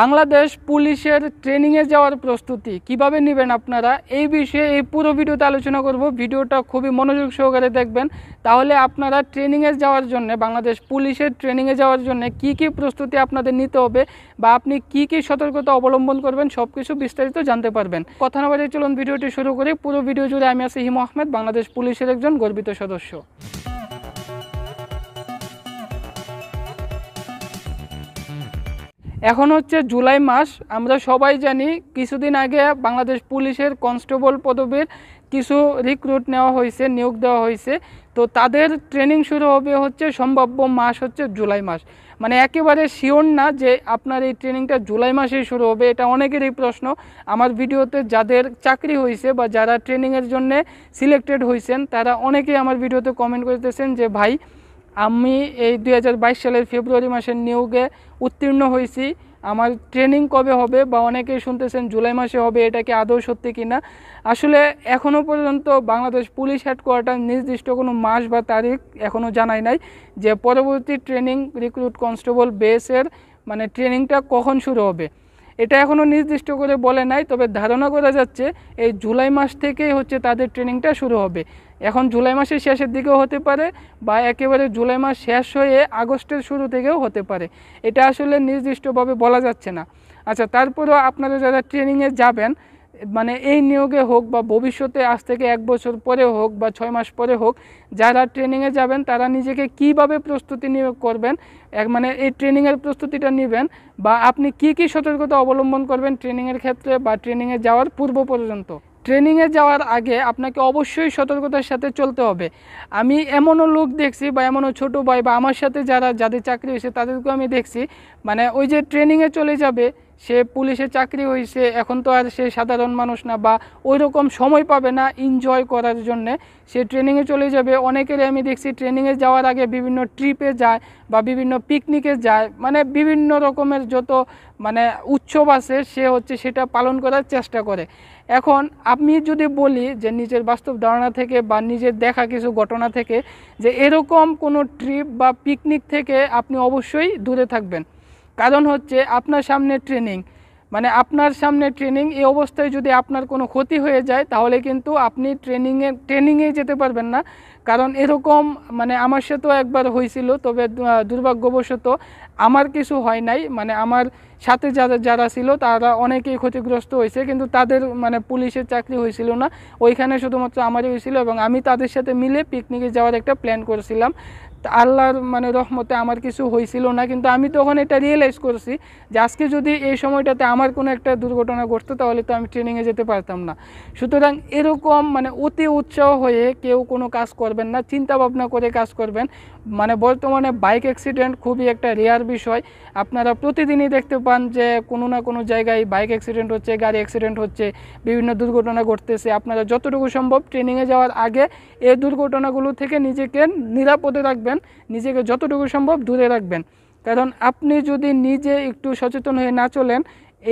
বাংলাদেশ পুলিশের ট্রেনিংয়ে যাওয়ার প্রস্তুতি কিভাবে নেবেন আপনারা এই বিষয়ে এই পুরো ভিডিওতে আলোচনা করব ভিডিওটা খুবই মনোযোগ সহকারে দেখবেন তাহলে আপনারা ট্রেনিংয়ে যাওয়ার জন্য বাংলাদেশ পুলিশের ট্রেনিংয়ে যাওয়ার জন্য কি কি প্রস্তুতি আপনাদের নিতে হবে বা আপনি কি কি সতর্কতা অবলম্বন করবেন সব কিছু বিস্তারিত জানতে পারবেন কথা না বাড়িয়ে চলুন ভিডিওটি শুরু করে পুরো ভিডিও জুড়ে আমি আছি হিম আহমেদ বাংলাদেশ পুলিশের একজন গর্বিত সদস্য এখন হচ্ছে জুলাই মাস আমরা সবাই জানি কিছুদিন আগে বাংলাদেশ পুলিশের কনস্টেবল পদবীর কিছু রিক্রুট নেওয়া হয়েছে নিয়োগ দেওয়া হয়েছে তো তাদের ট্রেনিং শুরু হবে হচ্ছে সম্ভাব্য মাস হচ্ছে জুলাই মাস মানে একেবারে শিওর না যে আপনার এই ট্রেনিংটা জুলাই মাসেই শুরু হবে এটা অনেকেরই প্রশ্ন আমার ভিডিওতে যাদের চাকরি হয়েছে বা যারা ট্রেনিংয়ের জন্য সিলেক্টেড হয়েছেন তারা অনেকেই আমার ভিডিওতে কমেন্ট করতেছেন যে ভাই আমি এই দুই সালের ফেব্রুয়ারি মাসের নিয়োগে উত্তীর্ণ হয়েছি আমার ট্রেনিং কবে হবে বা অনেকেই শুনতেছেন জুলাই মাসে হবে এটাকে আদৌ সত্যি কিনা আসলে এখনও পর্যন্ত বাংলাদেশ পুলিশ হেডকোয়ার্টার নির্দিষ্ট কোনো মাস বা তারিখ এখনও জানাই নাই যে পরবর্তী ট্রেনিং রিক্রুট কনস্টেবল বেসের মানে ট্রেনিংটা কখন শুরু হবে এটা এখনও নির্দিষ্ট করে বলে নাই তবে ধারণা করা যাচ্ছে এই জুলাই মাস থেকেই হচ্ছে তাদের ট্রেনিংটা শুরু হবে এখন জুলাই মাসের শেষের দিকেও হতে পারে বা একেবারে জুলাই মাস শেষ হয়ে আগস্টের শুরু থেকেও হতে পারে এটা আসলে নির্দিষ্টভাবে বলা যাচ্ছে না আচ্ছা তারপরেও আপনারা যারা ট্রেনিংয়ে যাবেন মানে এই নিয়োগে হোক বা ভবিষ্যতে আজ থেকে এক বছর পরে হোক বা ছয় মাস পরে হোক যারা ট্রেনিংয়ে যাবেন তারা নিজেকে কিভাবে প্রস্তুতি নিয়োগ করবেন এক মানে এই ট্রেনিংয়ের প্রস্তুতিটা নেবেন বা আপনি কি কি সতর্কতা অবলম্বন করবেন ট্রেনিংয়ের ক্ষেত্রে বা ট্রেনিংয়ে যাওয়ার পূর্ব পর্যন্ত ট্রেনিংয়ে যাওয়ার আগে আপনাকে অবশ্যই সতর্কতার সাথে চলতে হবে আমি এমনও লোক দেখছি বা এমনও ছোট ভাই বা আমার সাথে যারা যাদের চাকরি হয়েছে তাদেরকেও আমি দেখছি মানে ওই যে ট্রেনিংয়ে চলে যাবে সে পুলিশে চাকরি হয়েছে এখন তো আর সে সাধারণ মানুষ না বা ওই রকম সময় পাবে না এনজয় করার জন্যে সে ট্রেনিংয়ে চলে যাবে অনেকেরই আমি দেখছি ট্রেনিংয়ে যাওয়ার আগে বিভিন্ন ট্রিপে যায় বা বিভিন্ন পিকনিকে যায় মানে বিভিন্ন রকমের যত মানে উৎসব আছে সে হচ্ছে সেটা পালন করার চেষ্টা করে এখন আমি যদি বলি যে নিজের বাস্তব ধারণা থেকে বা নিজের দেখা কিছু ঘটনা থেকে যে এরকম কোনো ট্রিপ বা পিকনিক থেকে আপনি অবশ্যই দূরে থাকবেন কারণ হচ্ছে আপনার সামনে ট্রেনিং মানে আপনার সামনে ট্রেনিং এই অবস্থায় যদি আপনার কোনো ক্ষতি হয়ে যায় তাহলে কিন্তু আপনি ট্রেনিংয়ে ট্রেনিংয়ে যেতে পারবেন না কারণ এরকম মানে আমার সাথেও একবার হয়েছিল তবে দুর্ভাগ্যবশত আমার কিছু হয় নাই মানে আমার সাথে যারা যারা ছিল তারা অনেকেই ক্ষতিগ্রস্ত হয়েছে কিন্তু তাদের মানে পুলিশের চাকরি হয়েছিল না ওইখানে শুধুমাত্র আমারই হয়েছিল এবং আমি তাদের সাথে মিলে পিকনিকে যাওয়ার একটা প্ল্যান করেছিলাম আল্লাহর মানে রহমতে আমার কিছু হয়েছিল না কিন্তু আমি তখন এটা রিয়েলাইজ করছি যে আজকে যদি এই সময়টাতে আমার কোনো একটা দুর্ঘটনা ঘটতো তাহলে তো আমি ট্রেনিংয়ে যেতে পারতাম না সুতরাং এরকম মানে অতি উৎসাহ হয়ে কেউ কোনো কাজ করবেন না চিন্তা ভাবনা করে কাজ করবেন মানে বর্তমানে বাইক অ্যাক্সিডেন্ট খুবই একটা রেয়ার বিষয় আপনারা প্রতিদিনই দেখতে পান যে কোনো না কোনো জায়গায় বাইক অ্যাক্সিডেন্ট হচ্ছে গাড়ি অ্যাক্সিডেন্ট হচ্ছে বিভিন্ন দুর্ঘটনা ঘটতেছে আপনারা যতটুকু সম্ভব ট্রেনিংয়ে যাওয়ার আগে এই দুর্ঘটনাগুলো থেকে নিজেকে নিরাপদে রাখবেন রাখবেন নিজেকে যতটুকু সম্ভব দূরে রাখবেন কারণ আপনি যদি নিজে একটু সচেতন হয়ে না চলেন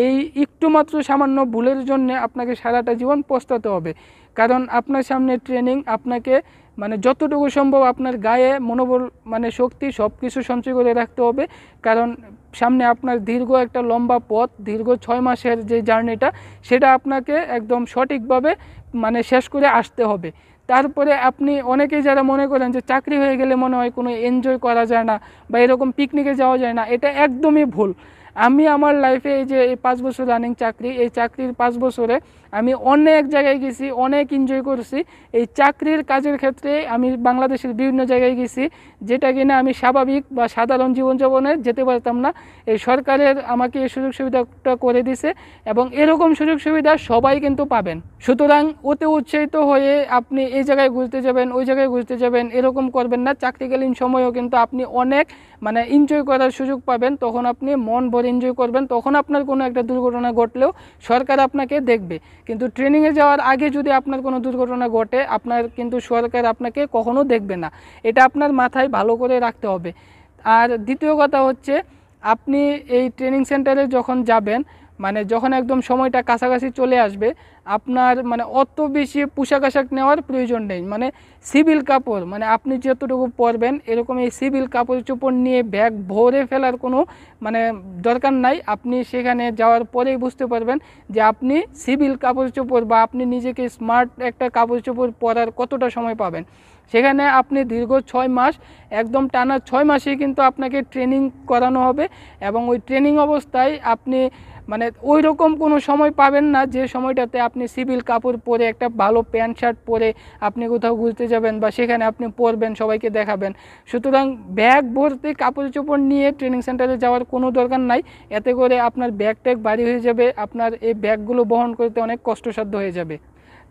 এই একটু মাত্র সামান্য ভুলের জন্য আপনাকে সারাটা জীবন পস্তাতে হবে কারণ আপনার সামনে ট্রেনিং আপনাকে মানে যতটুকু সম্ভব আপনার গায়ে মনোবল মানে শক্তি সব কিছু সঞ্চয় করে রাখতে হবে কারণ সামনে আপনার দীর্ঘ একটা লম্বা পথ দীর্ঘ ছয় মাসের যে জার্নিটা সেটা আপনাকে একদম সঠিকভাবে মানে শেষ করে আসতে হবে তারপরে আপনি অনেকেই যারা মনে করেন যে চাকরি হয়ে গেলে মনে হয় কোনো এনজয় করা যায় না বা এরকম পিকনিকে যাওয়া যায় না এটা একদমই ভুল আমি আমার লাইফে এই যে এই পাঁচ বছর রানিং চাকরি এই চাকরির পাঁচ বছরে আমি অনেক জায়গায় গেছি অনেক এনজয় করছি এই চাকরির কাজের ক্ষেত্রে আমি বাংলাদেশের বিভিন্ন জায়গায় গেছি যেটা কিনা আমি স্বাভাবিক বা সাধারণ জীবনযাপনে যেতে পারতাম না এই সরকারের আমাকে এই সুযোগ সুবিধাটা করে দিছে এবং এরকম সুযোগ সুবিধা সবাই কিন্তু পাবেন সুতরাং অতি উৎসাহিত হয়ে আপনি এই জায়গায় ঘুরতে যাবেন ওই জায়গায় ঘুরতে যাবেন এরকম করবেন না চাকরিকালীন সময়েও কিন্তু আপনি অনেক মানে এনজয় করার সুযোগ পাবেন তখন আপনি মন ভরে এনজয় করবেন তখন আপনার কোনো একটা দুর্ঘটনা ঘটলেও সরকার আপনাকে দেখবে কিন্তু ট্রেনিংয়ে যাওয়ার আগে যদি আপনার কোনো দুর্ঘটনা ঘটে আপনার কিন্তু সরকার আপনাকে কখনো দেখবে না এটা আপনার মাথায় ভালো করে রাখতে হবে আর দ্বিতীয় কথা হচ্ছে আপনি এই ট্রেনিং সেন্টারে যখন যাবেন মানে যখন একদম সময়টা কাছাকাছি চলে আসবে আপনার মানে অত বেশি পোশাক আশাক নেওয়ার প্রয়োজন নেই মানে সিভিল কাপড় মানে আপনি যতটুকু পরবেন এরকম এই সিভিল কাপড় চোপড় নিয়ে ব্যাগ ভরে ফেলার কোনো মানে দরকার নাই আপনি সেখানে যাওয়ার পরেই বুঝতে পারবেন যে আপনি সিভিল কাপড় চোপড় বা আপনি নিজেকে স্মার্ট একটা কাপড় চোপড় পরার কতটা সময় পাবেন সেখানে আপনি দীর্ঘ ছয় মাস একদম টানা ছয় মাসেই কিন্তু আপনাকে ট্রেনিং করানো হবে এবং ওই ট্রেনিং অবস্থায় আপনি মানে ওই রকম কোনো সময় পাবেন না যে সময়টাতে আপনি সিভিল কাপড় পরে একটা ভালো প্যান্ট শার্ট পরে আপনি কোথাও ঘুরতে যাবেন বা সেখানে আপনি পরবেন সবাইকে দেখাবেন সুতরাং ব্যাগ ভর্তি কাপড় চোপড় নিয়ে ট্রেনিং সেন্টারে যাওয়ার কোনো দরকার নাই এতে করে আপনার ব্যাগ ট্যাগ বাড়ি হয়ে যাবে আপনার এই ব্যাগগুলো বহন করতে অনেক কষ্টসাধ্য হয়ে যাবে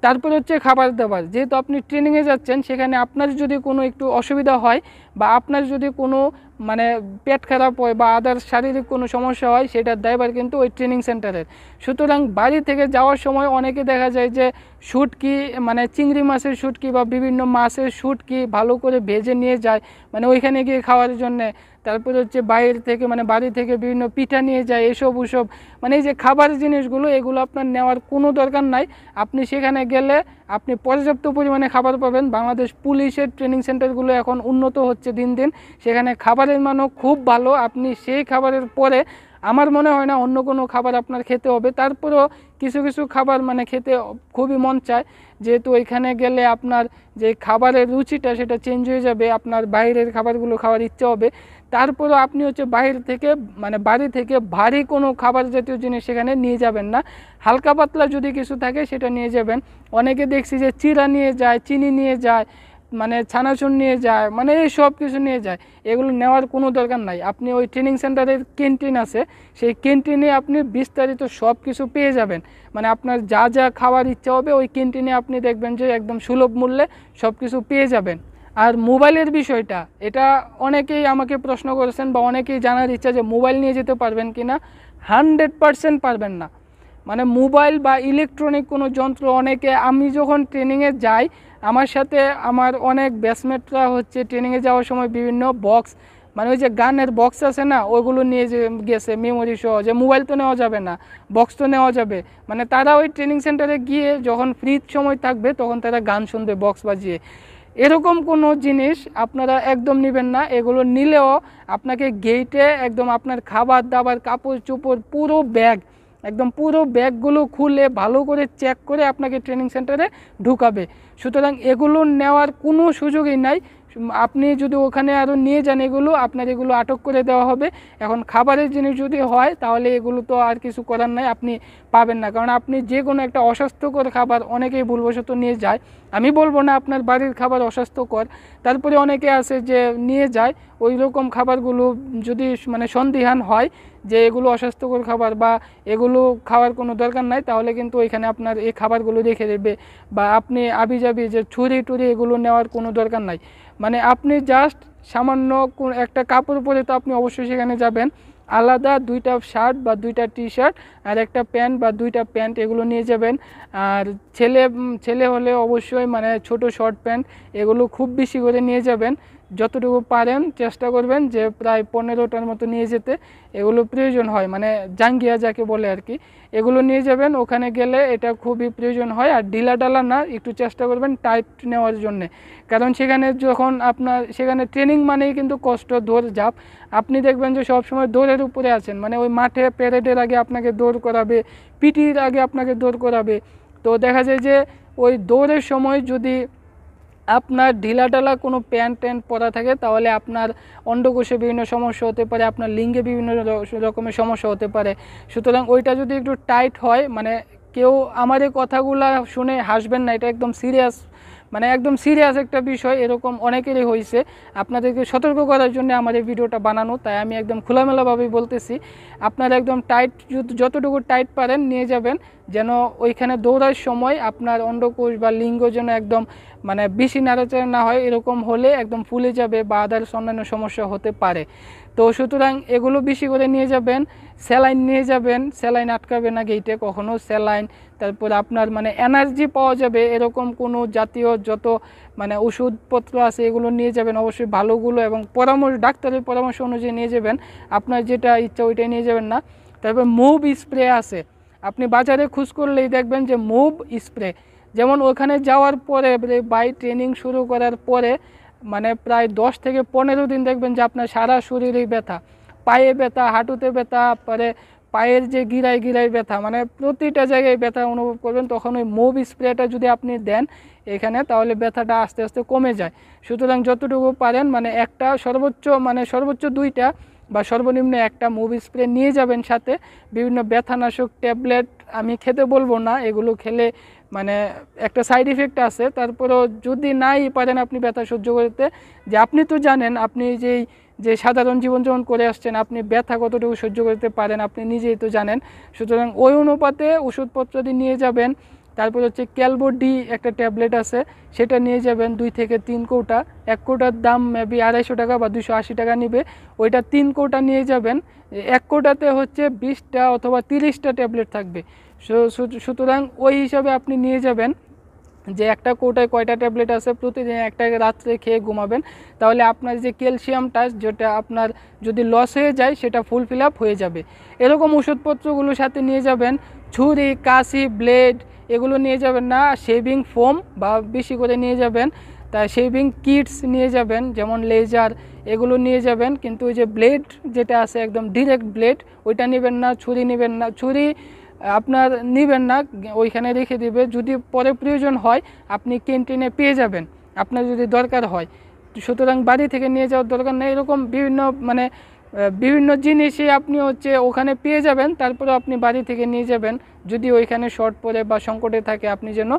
তারপর হচ্ছে খাবার দাবার যেহেতু আপনি ট্রেনিংয়ে যাচ্ছেন সেখানে আপনার যদি কোনো একটু অসুবিধা হয় বা আপনার যদি কোনো মানে পেট খারাপ হয় বা আদার শারীরিক কোনো সমস্যা হয় সেটার দায়ভার কিন্তু ওই ট্রেনিং সেন্টারের সুতরাং বাড়ি থেকে যাওয়ার সময় অনেকে দেখা যায় যে শুটকি মানে চিংড়ি মাছের কি বা বিভিন্ন মাছের কি ভালো করে ভেজে নিয়ে যায় মানে ওইখানে গিয়ে খাওয়ার জন্যে তারপরে হচ্ছে বাইরে থেকে মানে বাড়ি থেকে বিভিন্ন পিঠা নিয়ে যায় এসব ওসব মানে এই যে খাবার জিনিসগুলো এগুলো আপনার নেওয়ার কোনো দরকার নাই আপনি সেখানে গেলে আপনি পর্যাপ্ত পরিমাণে খাবার পাবেন বাংলাদেশ পুলিশের ট্রেনিং সেন্টারগুলো এখন উন্নত হচ্ছে দিন দিন সেখানে খাবারের মানও খুব ভালো আপনি সেই খাবারের পরে আমার মনে হয় না অন্য কোনো খাবার আপনার খেতে হবে তারপরেও কিছু কিছু খাবার মানে খেতে খুবই মন চায় যেহেতু ওইখানে গেলে আপনার যে খাবারের রুচিটা সেটা চেঞ্জ হয়ে যাবে আপনার বাইরের খাবারগুলো খাওয়ার ইচ্ছে হবে তারপরও আপনি হচ্ছে বাইরে থেকে মানে বাড়ি থেকে ভারী কোনো খাবার জাতীয় জিনিস সেখানে নিয়ে যাবেন না হালকা পাতলা যদি কিছু থাকে সেটা নিয়ে যাবেন অনেকে দেখছি যে চিরা নিয়ে যায় চিনি নিয়ে যায় মানে ছানাচুন নিয়ে যায় মানে এই সব কিছু নিয়ে যায় এগুলো নেওয়ার কোনো দরকার নাই আপনি ওই ট্রেনিং সেন্টারের ক্যান্টিন আছে সেই ক্যান্টিনে আপনি বিস্তারিত সব কিছু পেয়ে যাবেন মানে আপনার যা যা খাওয়ার ইচ্ছা হবে ওই ক্যান্টিনে আপনি দেখবেন যে একদম সুলভ মূল্যে সব কিছু পেয়ে যাবেন আর মোবাইলের বিষয়টা এটা অনেকেই আমাকে প্রশ্ন করেছেন বা অনেকেই জানার ইচ্ছা যে মোবাইল নিয়ে যেতে পারবেন কি না হানড্রেড পারসেন্ট পারবেন না মানে মোবাইল বা ইলেকট্রনিক কোনো যন্ত্র অনেকে আমি যখন ট্রেনিংয়ে যাই আমার সাথে আমার অনেক ব্যাটসম্যানরা হচ্ছে ট্রেনিংয়ে যাওয়ার সময় বিভিন্ন বক্স মানে ওই যে গানের বক্স আছে না ওইগুলো নিয়ে যে গেছে মেমোরি সহ যে মোবাইল তো নেওয়া যাবে না বক্স তো নেওয়া যাবে মানে তারা ওই ট্রেনিং সেন্টারে গিয়ে যখন ফ্রি সময় থাকবে তখন তারা গান শুনবে বক্স বাজিয়ে এরকম কোনো জিনিস আপনারা একদম নেবেন না এগুলো নিলেও আপনাকে গেইটে একদম আপনার খাবার দাবার কাপড় চোপড় পুরো ব্যাগ একদম পুরো ব্যাগগুলো খুলে ভালো করে চেক করে আপনাকে ট্রেনিং সেন্টারে ঢুকাবে সুতরাং এগুলো নেওয়ার কোনো সুযোগই নাই আপনি যদি ওখানে আরও নিয়ে যান এগুলো আপনার এগুলো আটক করে দেওয়া হবে এখন খাবারের জিনিস যদি হয় তাহলে এগুলো তো আর কিছু করার নাই আপনি পাবেন না কারণ আপনি যে কোনো একটা অস্বাস্থ্যকর খাবার অনেকেই ভুলবশত নিয়ে যায় আমি বলবো না আপনার বাড়ির খাবার অস্বাস্থ্যকর তারপরে অনেকে আছে যে নিয়ে যায় ওই রকম খাবারগুলো যদি মানে সন্দিহান হয় যে এগুলো অস্বাস্থ্যকর খাবার বা এগুলো খাওয়ার কোনো দরকার নাই তাহলে কিন্তু ওইখানে আপনার এই খাবারগুলো রেখে দেবে বা আপনি আবি যাবি যে ছুরি টুরি এগুলো নেওয়ার কোনো দরকার নাই মানে আপনি জাস্ট সামান্য একটা কাপড় পরে তো আপনি অবশ্যই সেখানে যাবেন আলাদা দুইটা শার্ট বা দুইটা টি শার্ট আর একটা প্যান্ট বা দুইটা প্যান্ট এগুলো নিয়ে যাবেন আর ছেলে ছেলে হলে অবশ্যই মানে ছোট শর্ট প্যান্ট এগুলো খুব বেশি করে নিয়ে যাবেন যতটুকু পারেন চেষ্টা করবেন যে প্রায় পনেরোটার মতো নিয়ে যেতে এগুলো প্রয়োজন হয় মানে জাঙ্গিয়া যাকে বলে আর কি এগুলো নিয়ে যাবেন ওখানে গেলে এটা খুবই প্রয়োজন হয় আর ঢিলা ডালা না একটু চেষ্টা করবেন টাইট নেওয়ার জন্য কারণ সেখানে যখন আপনার সেখানে ট্রেনিং মানেই কিন্তু কষ্ট দৌড় যাপ আপনি দেখবেন যে সবসময় দৌড়ের উপরে আছেন মানে ওই মাঠে প্যারেডের আগে আপনাকে দৌড় করাবে পিটির আগে আপনাকে দৌড় করাবে তো দেখা যায় যে ওই দৌড়ের সময় যদি আপনার ঢিলা ঢালা কোনো প্যান্ট ট্যান্ট পরা থাকে তাহলে আপনার অন্ডকোষে বিভিন্ন সমস্যা হতে পারে আপনার লিঙ্গে বিভিন্ন রকমের সমস্যা হতে পারে সুতরাং ওইটা যদি একটু টাইট হয় মানে কেউ আমার এই কথাগুলা শুনে হাসবেন না এটা একদম সিরিয়াস মানে একদম সিরিয়াস একটা বিষয় এরকম অনেকেরই হয়েছে আপনাদেরকে সতর্ক করার জন্য আমার এই ভিডিওটা বানানো তাই আমি একদম খোলামেলাভাবে বলতেছি আপনারা একদম টাইট যতটুকু টাইট পারেন নিয়ে যাবেন যেন ওইখানে দৌড়ার সময় আপনার অন্ডকোষ বা লিঙ্গ যেন একদম মানে বেশি নাড়াচাড়া না হয় এরকম হলে একদম ফুলে যাবে বা আদার্স অন্যান্য সমস্যা হতে পারে তো সুতরাং এগুলো বেশি করে নিয়ে যাবেন স্যালাইন নিয়ে যাবেন স্যালাইন আটকাবে না গেইটে কখনও স্যালাইন তারপর আপনার মানে এনার্জি পাওয়া যাবে এরকম কোনো জাতীয় যত মানে ওষুধপত্র আছে এগুলো নিয়ে যাবেন অবশ্যই ভালোগুলো এবং পরামর্শ ডাক্তারের পরামর্শ অনুযায়ী নিয়ে যাবেন আপনার যেটা ইচ্ছা ওইটাই নিয়ে যাবেন না তারপর মুভ স্প্রে আছে আপনি বাজারে খুঁজ করলেই দেখবেন যে মুভ স্প্রে যেমন ওখানে যাওয়ার পরে বাই ট্রেনিং শুরু করার পরে মানে প্রায় দশ থেকে পনেরো দিন দেখবেন যে আপনার সারা শরীরেই ব্যথা পায়ে ব্যথা হাঁটুতে ব্যথা পরে পায়ের যে গিরায় গিরায় ব্যথা মানে প্রতিটা জায়গায় ব্যথা অনুভব করবেন তখন ওই মুভ স্প্রেটা যদি আপনি দেন এখানে তাহলে ব্যথাটা আস্তে আস্তে কমে যায় সুতরাং যতটুকু পারেন মানে একটা সর্বোচ্চ মানে সর্বোচ্চ দুইটা বা সর্বনিম্ন একটা মুভ স্প্রে নিয়ে যাবেন সাথে বিভিন্ন ব্যথানাশক ট্যাবলেট আমি খেতে বলবো না এগুলো খেলে মানে একটা সাইড ইফেক্ট আছে তারপরেও যদি নাই পারেন আপনি ব্যথা সহ্য করতে যে আপনি তো জানেন আপনি যেই যে সাধারণ জীবনযাপন করে আসছেন আপনি ব্যথা কতটুকু সহ্য করতে পারেন আপনি নিজেই তো জানেন সুতরাং ওই অনুপাতে ওষুধপত্র দিয়ে নিয়ে যাবেন তারপর হচ্ছে ক্যালবোডি একটা ট্যাবলেট আছে সেটা নিয়ে যাবেন দুই থেকে তিন কৌটা এক কোটার দাম মেবি আড়াইশো টাকা বা দুশো আশি টাকা নিবে ওইটা তিন কোটা নিয়ে যাবেন এক কোটাতে হচ্ছে বিশটা অথবা তিরিশটা ট্যাবলেট থাকবে সুতরাং ওই হিসাবে আপনি নিয়ে যাবেন যে একটা কৌটায় কয়টা ট্যাবলেট আছে প্রতিদিন একটা রাত্রে খেয়ে ঘুমাবেন তাহলে আপনার যে ক্যালসিয়ামটা যেটা আপনার যদি লস হয়ে যায় সেটা ফুল ফিল হয়ে যাবে এরকম ওষুধপত্রগুলো সাথে নিয়ে যাবেন ছুরি কাশি ব্লেড এগুলো নিয়ে যাবেন না শেভিং ফোম বা বেশি করে নিয়ে যাবেন তা শেভিং কিটস নিয়ে যাবেন যেমন লেজার এগুলো নিয়ে যাবেন কিন্তু ওই যে ব্লেড যেটা আছে একদম ডিরেক্ট ব্লেড ওইটা নেবেন না ছুরি নেবেন না ছুরি আপনার নেবেন না ওইখানে রেখে দেবে যদি পরে প্রয়োজন হয় আপনি ক্যান্টিনে পেয়ে যাবেন আপনার যদি দরকার হয় সুতরাং বাড়ি থেকে নিয়ে যাওয়ার দরকার নেই এরকম বিভিন্ন মানে বিভিন্ন জিনিসই আপনি হচ্ছে ওখানে পেয়ে যাবেন তারপরে আপনি বাড়ি থেকে নিয়ে যাবেন যদি ওইখানে শর্ট পড়ে বা সংকটে থাকে আপনি যেন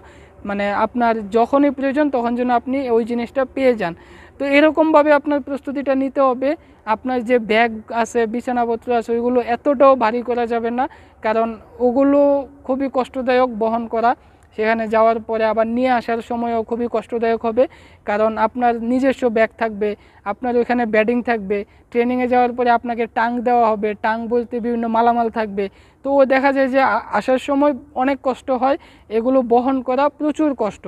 মানে আপনার যখনই প্রয়োজন তখন যেন আপনি ওই জিনিসটা পেয়ে যান তো এরকমভাবে আপনার প্রস্তুতিটা নিতে হবে আপনার যে ব্যাগ আছে বিছানাপত্র আছে ওইগুলো এতটাও ভারী করা যাবে না কারণ ওগুলো খুবই কষ্টদায়ক বহন করা সেখানে যাওয়ার পরে আবার নিয়ে আসার সময়ও খুবই কষ্টদায়ক হবে কারণ আপনার নিজস্ব ব্যাগ থাকবে আপনার ওইখানে ব্যাডিং থাকবে ট্রেনিংয়ে যাওয়ার পরে আপনাকে টাং দেওয়া হবে টাং বলতে বিভিন্ন মালামাল থাকবে তো ও দেখা যায় যে আসার সময় অনেক কষ্ট হয় এগুলো বহন করা প্রচুর কষ্ট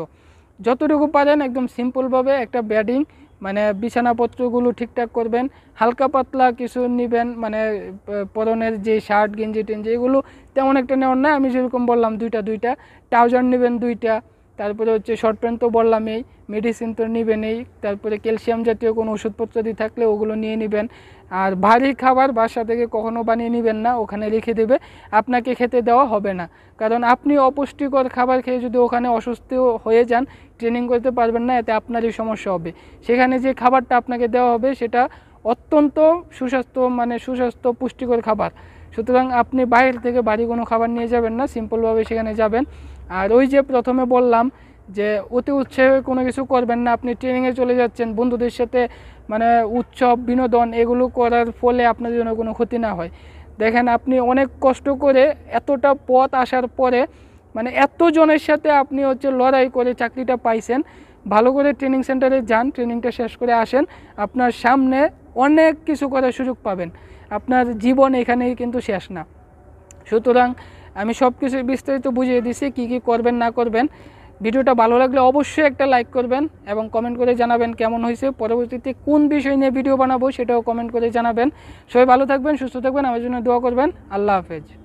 যতটুকু পারেন একদম সিম্পলভাবে একটা ব্যাডিং মানে বিছানাপত্রগুলো ঠিকঠাক করবেন হালকা পাতলা কিছু নেবেন মানে পরনের যে শার্ট গেঞ্জি টেঞ্জি এগুলো তেমন একটা নেওয়ার না আমি যেরকম বললাম দুইটা দুইটা ট্রাউজার নেবেন দুইটা তারপরে হচ্ছে শর্ট প্যান্ট তো এই মেডিসিন তো এই তারপরে ক্যালসিয়াম জাতীয় কোনো ওষুধপত্র দিয়ে থাকলে ওগুলো নিয়ে নেবেন আর ভারী খাবার বাসা থেকে কখনও বানিয়ে নেবেন না ওখানে রেখে দেবে আপনাকে খেতে দেওয়া হবে না কারণ আপনি অপুষ্টিকর খাবার খেয়ে যদি ওখানে অসুস্থ হয়ে যান ট্রেনিং করতে পারবেন না এতে আপনারই সমস্যা হবে সেখানে যে খাবারটা আপনাকে দেওয়া হবে সেটা অত্যন্ত সুস্বাস্থ্য মানে সুস্বাস্থ্য পুষ্টিকর খাবার সুতরাং আপনি বাইরে থেকে বাড়ি কোনো খাবার নিয়ে যাবেন না সিম্পলভাবে সেখানে যাবেন আর ওই যে প্রথমে বললাম যে অতি উৎসাহে কোনো কিছু করবেন না আপনি ট্রেনিংয়ে চলে যাচ্ছেন বন্ধুদের সাথে মানে উৎসব বিনোদন এগুলো করার ফলে আপনার জন্য কোনো ক্ষতি না হয় দেখেন আপনি অনেক কষ্ট করে এতটা পথ আসার পরে মানে এতজনের সাথে আপনি হচ্ছে লড়াই করে চাকরিটা পাইছেন ভালো করে ট্রেনিং সেন্টারে যান ট্রেনিংটা শেষ করে আসেন আপনার সামনে অনেক কিছু করার সুযোগ পাবেন আপনার জীবন এখানেই কিন্তু শেষ না সুতরাং আমি সব কিছু বিস্তারিত বুঝিয়ে দিছি কি কি করবেন না করবেন ভিডিওটা ভালো লাগলে অবশ্যই একটা লাইক করবেন এবং কমেন্ট করে জানাবেন কেমন হয়েছে পরবর্তীতে কোন বিষয় নিয়ে ভিডিও বানাবো সেটাও কমেন্ট করে জানাবেন সবাই ভালো থাকবেন সুস্থ থাকবেন আমার জন্য দোয়া করবেন আল্লাহ হাফেজ